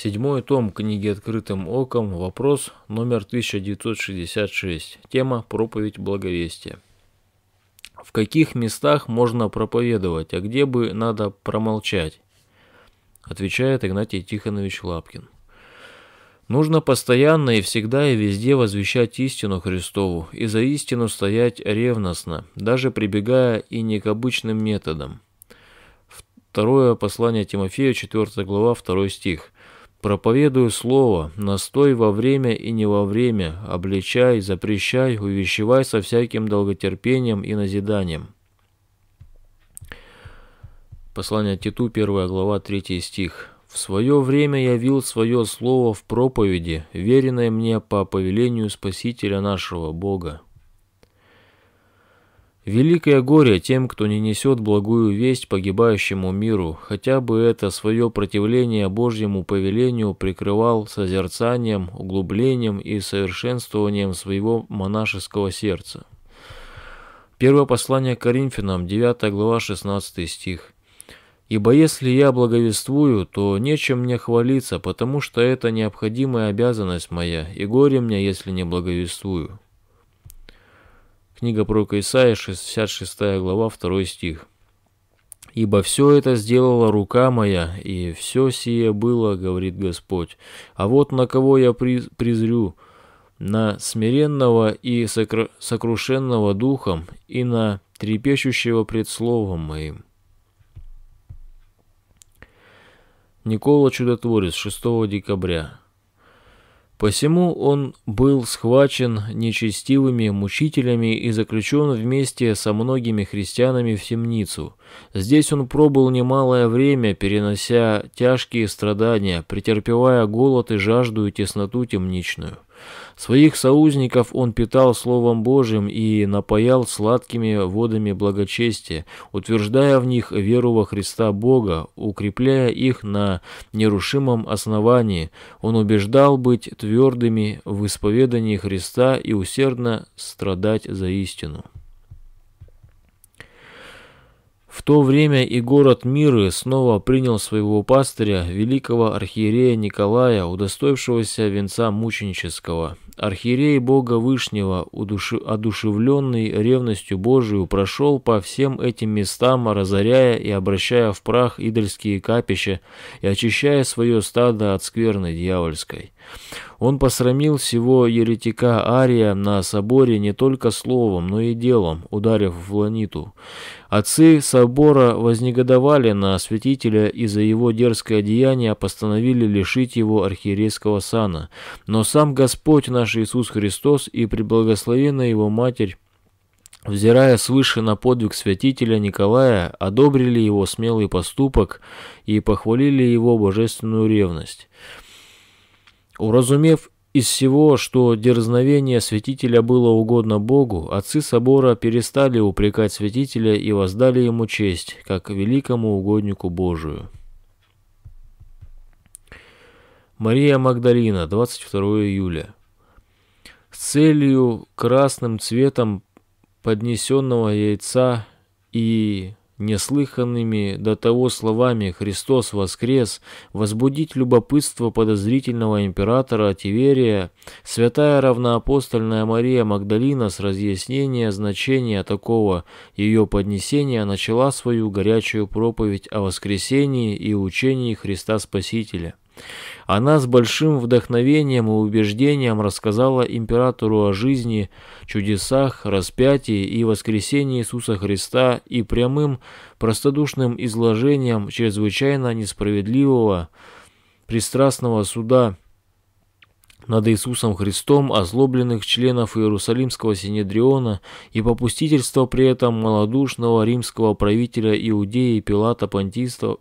Седьмой том книги «Открытым оком», вопрос номер 1966, тема «Проповедь благовестия». В каких местах можно проповедовать, а где бы надо промолчать? Отвечает Игнатий Тихонович Лапкин. Нужно постоянно и всегда и везде возвещать истину Христову и за истину стоять ревностно, даже прибегая и не к обычным методам. Второе послание Тимофею, 4 глава, 2 стих – Проповедую слово, настой во время и не во время, обличай, запрещай, увещевай со всяким долготерпением и назиданием. Послание Титу, 1 глава, 3 стих. «В свое время явил свое слово в проповеди, веренное мне по повелению Спасителя нашего Бога, Великое горе тем, кто не несет благую весть погибающему миру, хотя бы это свое противление Божьему повелению прикрывал созерцанием, углублением и совершенствованием своего монашеского сердца. Первое послание Коринфянам, 9 глава, 16 стих. «Ибо если я благовествую, то нечем мне хвалиться, потому что это необходимая обязанность моя, и горе мне, если не благовествую». Книга пророка Исаия, 66 глава, 2 стих. «Ибо все это сделала рука моя, и все сие было, говорит Господь. А вот на кого я призрю, на смиренного и сокрушенного духом, и на трепещущего пред словом моим». Никола Чудотворец, 6 декабря Посему он был схвачен нечестивыми мучителями и заключен вместе со многими христианами в темницу. Здесь он пробыл немалое время, перенося тяжкие страдания, претерпевая голод и жажду и тесноту темничную. Своих соузников он питал Словом Божьим и напоял сладкими водами благочестия, утверждая в них веру во Христа Бога, укрепляя их на нерушимом основании. Он убеждал быть твердыми в исповедании Христа и усердно страдать за истину. В то время и город Миры снова принял своего пастыря, великого архиерея Николая, удостоившегося венца мученического. Архиерей Бога Вышнего, удуши... одушевленный ревностью Божию, прошел по всем этим местам, разоряя и обращая в прах идольские капища и очищая свое стадо от скверны дьявольской. Он посрамил всего еретика Ария на соборе не только словом, но и делом, ударив в ланиту. Отцы собора вознегодовали на святителя и за его дерзкое деяние постановили лишить его архиерейского сана. Но сам Господь наш Иисус Христос и преблагословенная его Матерь взирая свыше на подвиг святителя Николая, одобрили его смелый поступок и похвалили его божественную ревность. Уразумев из всего, что дерзновение святителя было угодно Богу, отцы собора перестали упрекать святителя и воздали ему честь, как великому угоднику Божию. Мария Магдалина, 22 июля. С целью красным цветом поднесенного яйца и неслыханными до того словами «Христос воскрес», возбудить любопытство подозрительного императора Тиверия, святая равноапостольная Мария Магдалина с разъяснения значения такого ее поднесения начала свою горячую проповедь о воскресении и учении Христа Спасителя. Она с большим вдохновением и убеждением рассказала императору о жизни, чудесах, распятии и воскресении Иисуса Христа и прямым, простодушным изложением чрезвычайно несправедливого, пристрастного суда над Иисусом Христом озлобленных членов Иерусалимского Синедриона и попустительство при этом малодушного римского правителя Иудеи Пилата Понтийского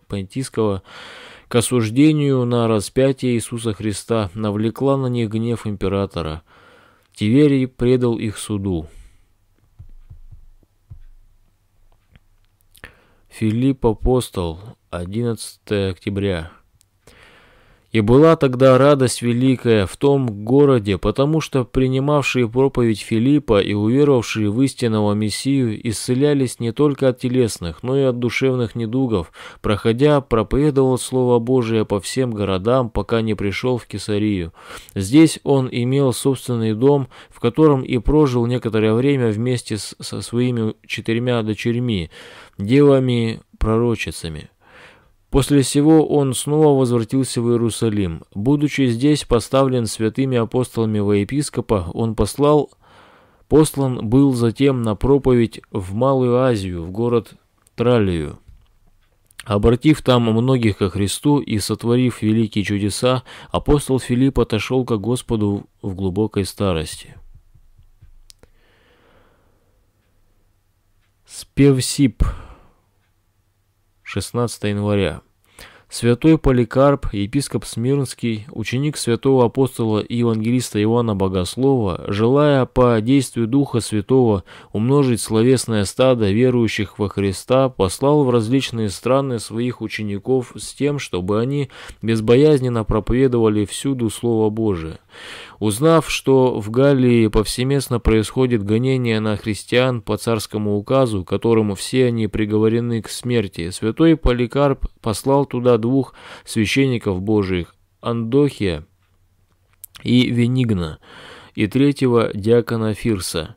к осуждению на распятие Иисуса Христа, навлекла на них гнев императора. Тиверий предал их суду. Филипп Апостол, 11 октября. И была тогда радость великая в том городе, потому что принимавшие проповедь Филиппа и уверовавшие в истинного Мессию исцелялись не только от телесных, но и от душевных недугов, проходя, проповедовал Слово Божие по всем городам, пока не пришел в Кесарию. Здесь он имел собственный дом, в котором и прожил некоторое время вместе со своими четырьмя дочерьми, девами-пророчицами. После всего он снова возвратился в Иерусалим. Будучи здесь поставлен святыми апостолами во епископа, он послал, послан был затем на проповедь в Малую Азию, в город Тралию. Обратив там многих ко Христу и сотворив великие чудеса, апостол Филипп отошел к Господу в глубокой старости. Спевсип. 16 января. Святой Поликарп, епископ Смирнский, ученик святого апостола и евангелиста Иоанна Богослова, желая по действию Духа Святого умножить словесное стадо верующих во Христа, послал в различные страны своих учеников с тем, чтобы они безбоязненно проповедовали всюду Слово Божие. Узнав, что в Галлии повсеместно происходит гонение на христиан по царскому указу, которому все они приговорены к смерти, святой Поликарп послал туда двух священников Божиих, Андохия и Венигна, и третьего диакона Фирса.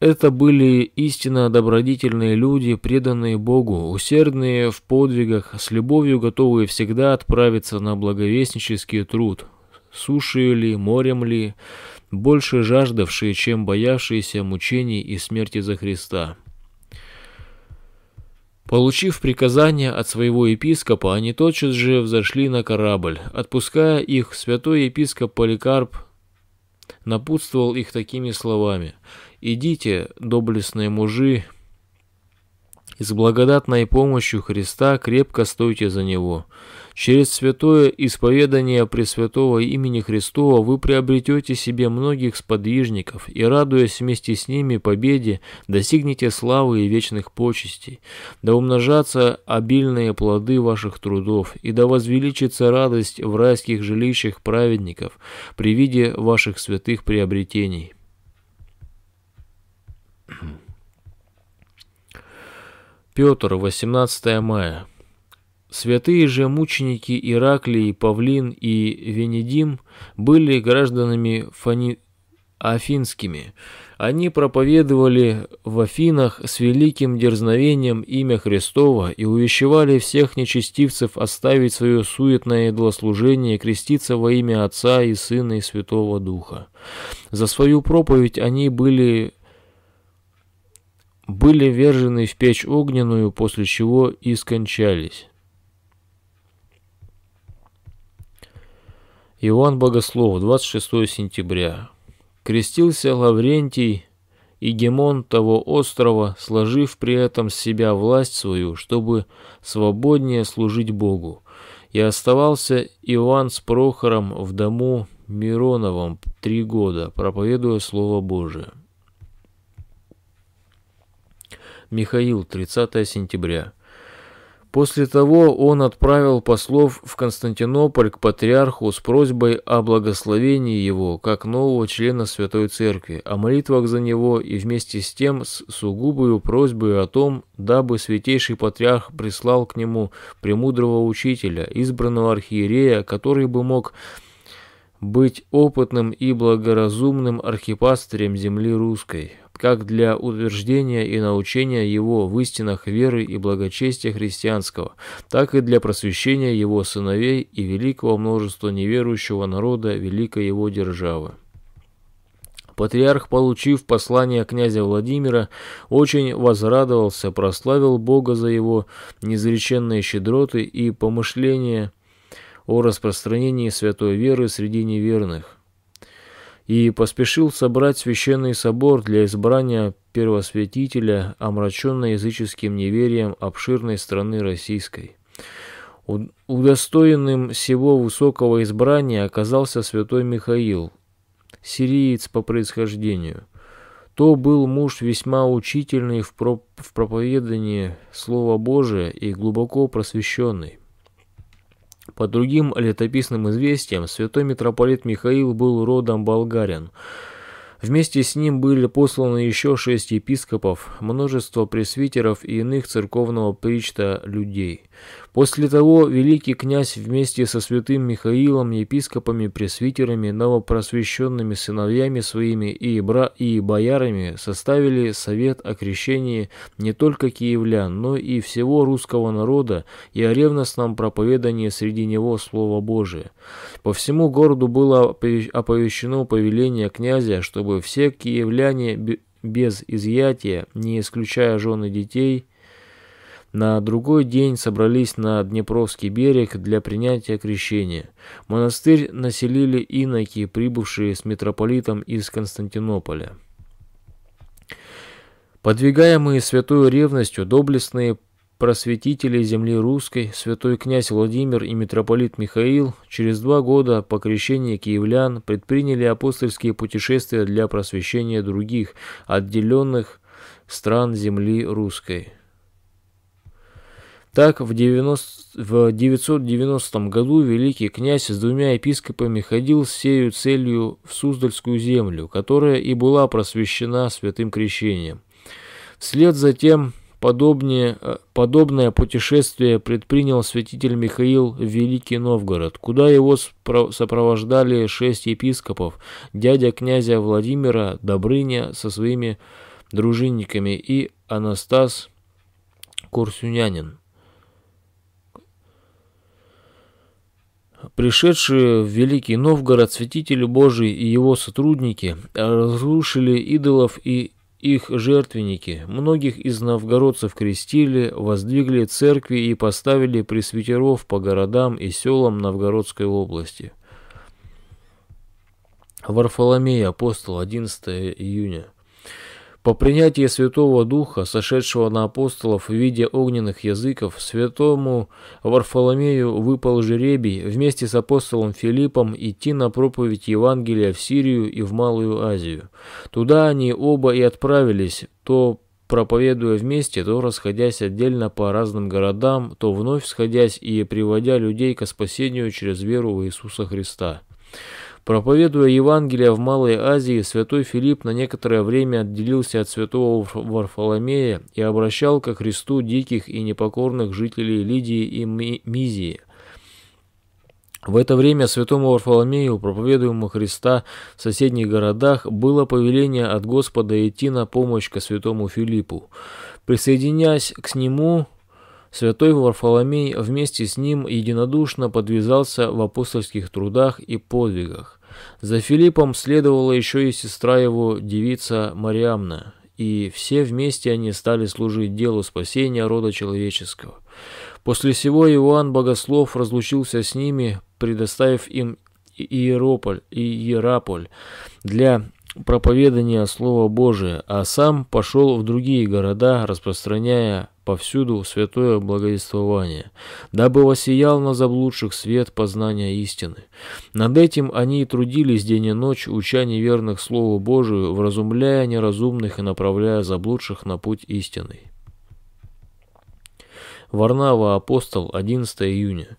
Это были истинно добродетельные люди, преданные Богу, усердные в подвигах, с любовью готовые всегда отправиться на благовестнический труд, суши ли, морем ли, больше жаждавшие, чем боявшиеся мучений и смерти за Христа. Получив приказание от своего епископа, они тотчас же взошли на корабль. Отпуская их, святой епископ Поликарп напутствовал их такими словами. «Идите, доблестные мужи, и с благодатной помощью Христа крепко стойте за Него, Через святое исповедание Пресвятого имени Христова вы приобретете себе многих сподвижников и, радуясь вместе с ними победе, достигнете славы и вечных почестей. Да умножатся обильные плоды ваших трудов, и да возвеличится радость в райских жилищах праведников при виде ваших святых приобретений. Петр, 18 мая. Святые же мученики Ираклий, Павлин и Венедим были гражданами Фани... афинскими. Они проповедовали в Афинах с великим дерзновением имя Христова и увещевали всех нечестивцев оставить свое суетное идолослужение и креститься во имя Отца и Сына и Святого Духа. За свою проповедь они были были вержены в печь огненную, после чего и скончались. Иоанн Богослов, 26 сентября. Крестился Лаврентий и Гемон того острова, сложив при этом с себя власть свою, чтобы свободнее служить Богу. И оставался Иоанн с Прохором в дому Мироновом три года, проповедуя Слово Божие. Михаил, 30 сентября. После того он отправил послов в Константинополь к патриарху с просьбой о благословении его, как нового члена Святой Церкви, о молитвах за него и вместе с тем с сугубой просьбой о том, дабы святейший патриарх прислал к нему премудрого учителя, избранного архиерея, который бы мог быть опытным и благоразумным архипастырем земли русской как для утверждения и научения его в истинах веры и благочестия христианского, так и для просвещения его сыновей и великого множества неверующего народа великой его державы. Патриарх, получив послание князя Владимира, очень возрадовался, прославил Бога за его незреченные щедроты и помышления о распространении святой веры среди неверных и поспешил собрать священный собор для избрания первосвятителя, омраченной языческим неверием обширной страны российской. Удостоенным всего высокого избрания оказался святой Михаил, сириец по происхождению. То был муж весьма учительный в, в проповедании Слова Божия и глубоко просвещенный. По другим летописным известиям, святой митрополит Михаил был родом болгарин. Вместе с ним были посланы еще шесть епископов, множество пресвитеров и иных церковного причта людей. После того великий князь вместе со святым Михаилом, епископами, пресвитерами, новопросвещенными сыновьями своими и, бра... и боярами составили совет о крещении не только киевлян, но и всего русского народа и о ревностном проповедании среди него Слова Божие. По всему городу было оповещено повеление князя, чтобы все киевляне без изъятия, не исключая жены детей, на другой день собрались на Днепровский берег для принятия крещения. Монастырь населили иноки, прибывшие с митрополитом из Константинополя. Подвигаемые святой ревностью, доблестные просветители земли русской, святой князь Владимир и митрополит Михаил через два года по крещении киевлян предприняли апостольские путешествия для просвещения других, отделенных стран земли русской. Так, в, 90, в 990 году великий князь с двумя епископами ходил с сею целью в Суздальскую землю, которая и была просвещена святым крещением. Вслед за тем подобнее, э, подобное путешествие предпринял святитель Михаил в Великий Новгород, куда его сопровождали шесть епископов, дядя князя Владимира Добрыня со своими дружинниками и Анастас Курсюнянин. Пришедшие в Великий Новгород святители Божии и его сотрудники разрушили идолов и их жертвенники. Многих из новгородцев крестили, воздвигли церкви и поставили пресвитеров по городам и селам Новгородской области. Варфоломей, апостол, 11 июня. По принятии Святого Духа, сошедшего на апостолов в виде огненных языков, святому Варфоломею выпал жеребий вместе с апостолом Филиппом идти на проповедь Евангелия в Сирию и в Малую Азию. Туда они оба и отправились, то проповедуя вместе, то расходясь отдельно по разным городам, то вновь сходясь и приводя людей к спасению через веру в Иисуса Христа. Проповедуя Евангелие в Малой Азии, святой Филипп на некоторое время отделился от святого Варфоломея и обращал ко Христу диких и непокорных жителей Лидии и Мизии. В это время святому Варфоломею, проповедуемому Христа в соседних городах, было повеление от Господа идти на помощь ко святому Филиппу. Присоединяясь к нему, Святой Варфоломей вместе с ним единодушно подвязался в апостольских трудах и подвигах. За Филиппом следовала еще и сестра его, девица Мариамна, и все вместе они стали служить делу спасения рода человеческого. После сего Иоанн Богослов разлучился с ними, предоставив им Иерополь и Иераполь для проповедания Слова Божия, а сам пошел в другие города, распространяя повсюду святое благовествование, дабы воссиял на заблудших свет познания истины. Над этим они и трудились день и ночь, уча неверных Слову Божию, вразумляя неразумных и направляя заблудших на путь истинный. Варнава, апостол, 11 июня.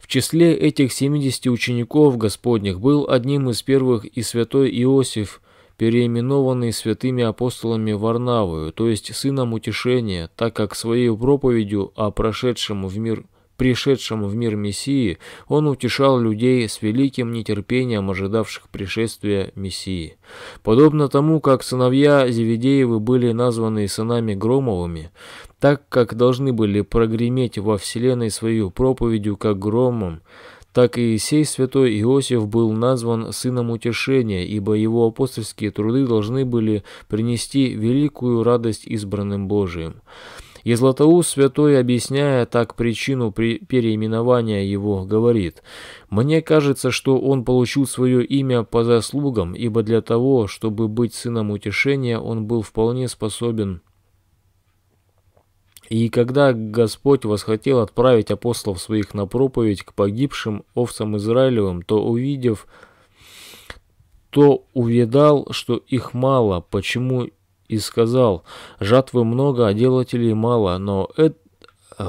В числе этих 70 учеников Господних был одним из первых и святой Иосиф – переименованный святыми апостолами Варнавою, то есть сыном утешения, так как своей проповедью о прошедшем в мир пришедшему в мир Мессии, он утешал людей с великим нетерпением ожидавших пришествия Мессии. Подобно тому, как сыновья Зеведеевы были названы сынами Громовыми, так как должны были прогреметь во Вселенной свою проповедью как громом, так и сей святой Иосиф был назван сыном утешения, ибо его апостольские труды должны были принести великую радость избранным Божиим. И Златоуст Святой, объясняя так причину переименования его, говорит, «Мне кажется, что он получил свое имя по заслугам, ибо для того, чтобы быть сыном утешения, он был вполне способен и когда Господь восхотел отправить апостолов своих на проповедь к погибшим овцам Израилевым, то увидев, то увидал, что их мало, почему и сказал, жатвы много, а делателей мало, но это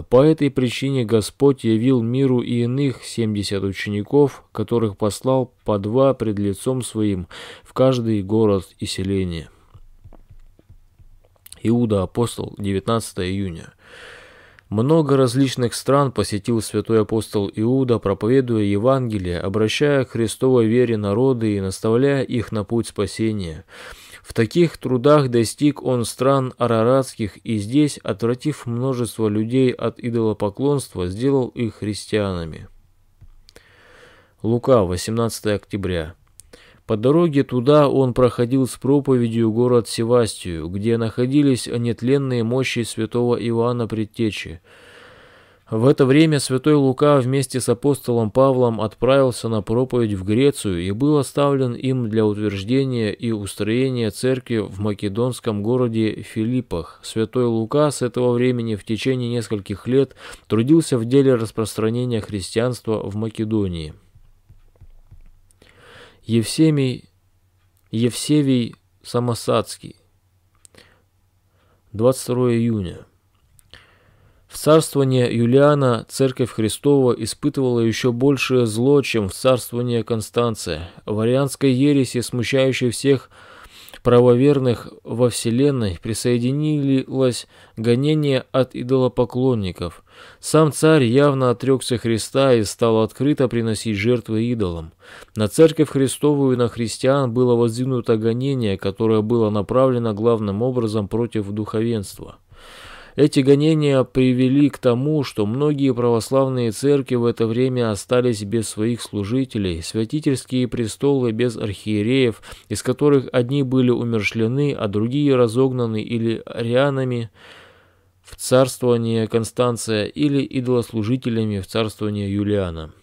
по этой причине Господь явил миру и иных семьдесят учеников, которых послал по два пред лицом своим в каждый город и селение. Иуда Апостол, 19 июня. Много различных стран посетил святой апостол Иуда, проповедуя Евангелие, обращая к Христовой вере народы и наставляя их на путь спасения. В таких трудах достиг он стран араратских и здесь, отвратив множество людей от идолопоклонства, сделал их христианами. Лука, 18 октября. По дороге туда он проходил с проповедью город Севастию, где находились нетленные мощи святого Иоанна Предтечи. В это время святой Лука вместе с апостолом Павлом отправился на проповедь в Грецию и был оставлен им для утверждения и устроения церкви в македонском городе Филиппах. Святой Лука с этого времени в течение нескольких лет трудился в деле распространения христианства в Македонии. Евсемий Евсевий Самосадский. 22 июня. В царствование Юлиана Церковь Христова испытывала еще большее зло, чем в царствование Констанция. Вариантской ереси, смущающей всех, правоверных во Вселенной присоединилось гонение от идолопоклонников. Сам царь явно отрекся Христа и стал открыто приносить жертвы идолам. На церковь Христову и на христиан было воздвинуто гонение, которое было направлено главным образом против духовенства. Эти гонения привели к тому, что многие православные церкви в это время остались без своих служителей, святительские престолы без архиереев, из которых одни были умершлены, а другие разогнаны или арианами в царствование Констанция или идолослужителями в царствование Юлиана.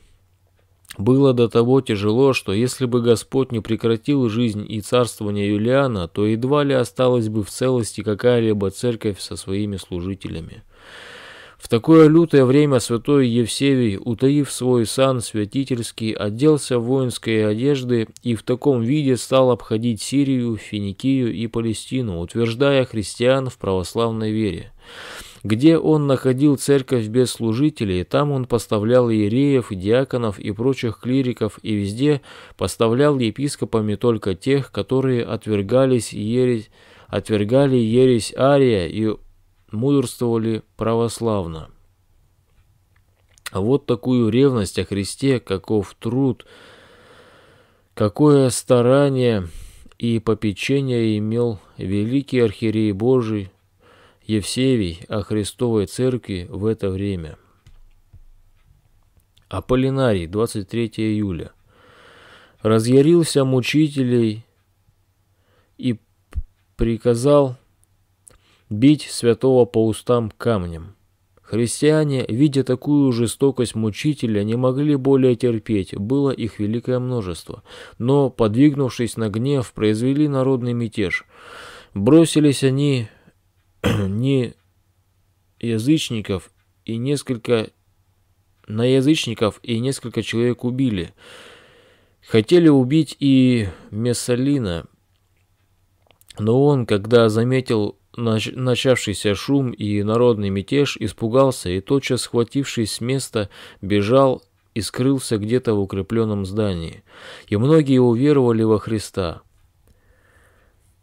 Было до того тяжело, что если бы Господь не прекратил жизнь и царствование Юлиана, то едва ли осталась бы в целости какая-либо церковь со своими служителями. В такое лютое время святой Евсевий, утаив свой сан святительский, оделся в воинской одежды и в таком виде стал обходить Сирию, Финикию и Палестину, утверждая христиан в православной вере где он находил церковь без служителей, там он поставлял иереев, диаконов и прочих клириков, и везде поставлял епископами только тех, которые отвергались ересь, отвергали ересь Ария и мудрствовали православно. Вот такую ревность о Христе, каков труд, какое старание и попечение имел великий архиерей Божий, Евсевий о Христовой Церкви в это время. Аполлинарий, 23 июля. Разъярился мучителей и приказал бить святого по устам камнем. Христиане, видя такую жестокость мучителя, не могли более терпеть, было их великое множество, но, подвигнувшись на гнев, произвели народный мятеж. Бросились они не язычников и несколько на язычников и несколько человек убили. Хотели убить и Мессалина, но он, когда заметил начавшийся шум и народный мятеж, испугался и, тотчас схватившись с места, бежал и скрылся где-то в укрепленном здании. И многие уверовали во Христа.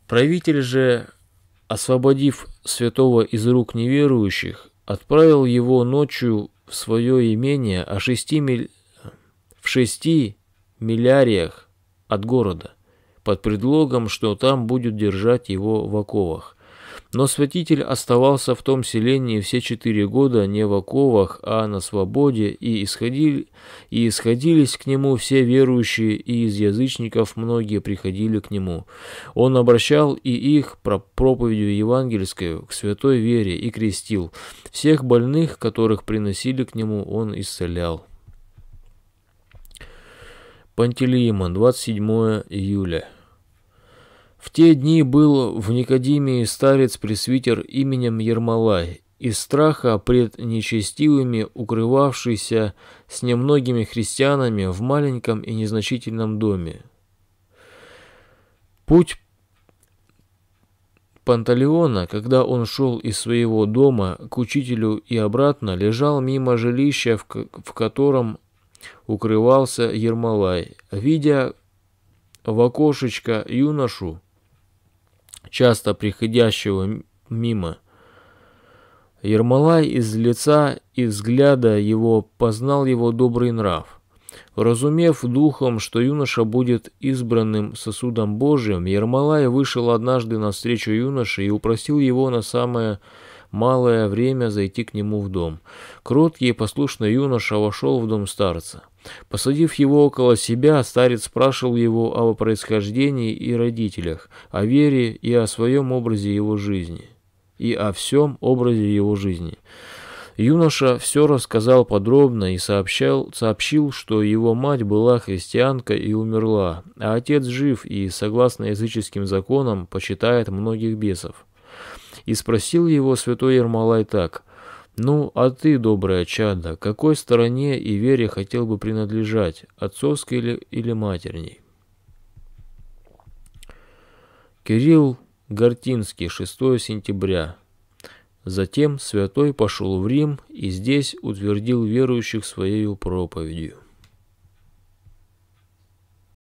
Правитель же освободив святого из рук неверующих, отправил его ночью в свое имение о шести миль... в шести миляриях от города, под предлогом, что там будет держать его в оковах. Но святитель оставался в том селении все четыре года не в оковах, а на свободе, и, исходили, и исходились к нему все верующие, и из язычников многие приходили к нему. Он обращал и их про проповедью евангельской к святой вере и крестил. Всех больных, которых приносили к нему, он исцелял. Пантелеимон, 27 июля. В те дни был в Никодимии старец-пресвитер именем Ермолай, из страха пред нечестивыми, укрывавшийся с немногими христианами в маленьком и незначительном доме. Путь Панталеона, когда он шел из своего дома к учителю и обратно, лежал мимо жилища, в котором укрывался Ермолай. Видя в окошечко юношу, часто приходящего мимо. Ермолай из лица и взгляда его познал его добрый нрав. Разумев духом, что юноша будет избранным сосудом Божьим, Ермолай вышел однажды навстречу юноше и упросил его на самое малое время зайти к нему в дом. Кроткий и послушный юноша вошел в дом старца. Посадив его около себя, старец спрашивал его о происхождении и родителях, о вере и о своем образе его жизни, и о всем образе его жизни. Юноша все рассказал подробно и сообщал, сообщил, что его мать была христианка и умерла, а отец жив и, согласно языческим законам, почитает многих бесов. И спросил его святой Ермолай так – «Ну, а ты, добрая чада, какой стороне и вере хотел бы принадлежать, отцовской или, или матерней?» Кирилл Гортинский, 6 сентября. Затем святой пошел в Рим и здесь утвердил верующих своей проповедью.